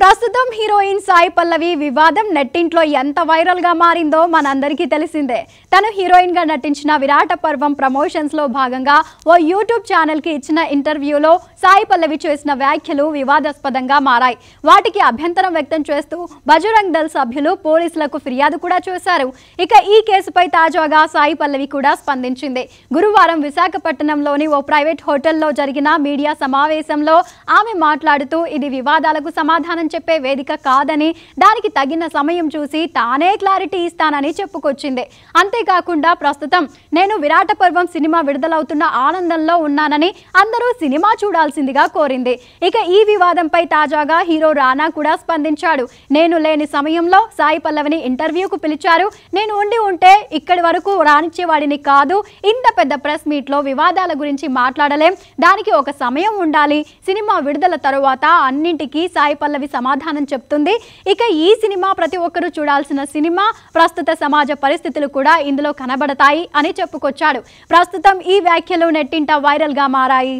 ప్రస్తుతం హీరోయిన్ సాయి పల్లవి వివాదం నెట్టింట్లో ఎంత వైరల్గా మారిందో మనందరికీ తెలిసిందే తను హీరోయిన్ గా నటించిన విరాట పర్వం ప్రమోషన్స్లో భాగంగా ఓ యూట్యూబ్ ఛానల్ కి ఇచ్చిన ఇంటర్వ్యూలో సాయి పల్లవి చేసిన వ్యాఖ్యలు వివాదాస్పదంగా మారాయి వాటికి అభ్యంతరం వ్యక్తం చేస్తూ బజరంగ్ దళ్ సభ్యులు పోలీసులకు ఫిర్యాదు కూడా చేశారు ఇక ఈ కేసుపై తాజాగా సాయి పల్లవి కూడా స్పందించింది గురువారం విశాఖపట్నంలోని ఓ ప్రైవేట్ హోటల్లో జరిగిన మీడియా సమావేశంలో ఆమె మాట్లాడుతూ ఇది వివాదాలకు సమాధానం సమాధానం చెప్పే వేదిక కాదని దానికి తగిన సమయం చూసి తానే క్లారిటీ ఇస్తానని చెప్పుకొచ్చింది అంతేకాకుండా ప్రస్తుతం నేను విరాట పర్వం సినిమా విడుదలవుతున్న ఆనందంలో ఉన్నానని అందరూ సినిమా చూడాల్సిందిగా కోరింది ఇక ఈ వివాదంపై తాజాగా హీరో రానా కూడా స్పందించాడు నేను లేని సమయంలో సాయి పల్లవిని ఇంటర్వ్యూకు పిలిచారు నేను ఉండి ఉంటే ఇక్కడి వరకు రానిచ్చేవాడిని కాదు ఇంత పెద్ద ప్రెస్ మీట్ లో వివాదాల గురించి మాట్లాడలేం దానికి ఒక సమయం ఉండాలి సినిమా విడుదల తరువాత అన్నింటికీ సాయి పల్లవి సమాధానం చెప్తుంది ఇక ఈ సినిమా ప్రతి ఒక్కరూ చూడాల్సిన సినిమా ప్రస్తుత సమాజ పరిస్థితులు కూడా ఇందులో కనబడతాయి అని చెప్పుకొచ్చాడు ప్రస్తుతం ఈ వ్యాఖ్యలు నెట్టింట వైరల్గా మారాయి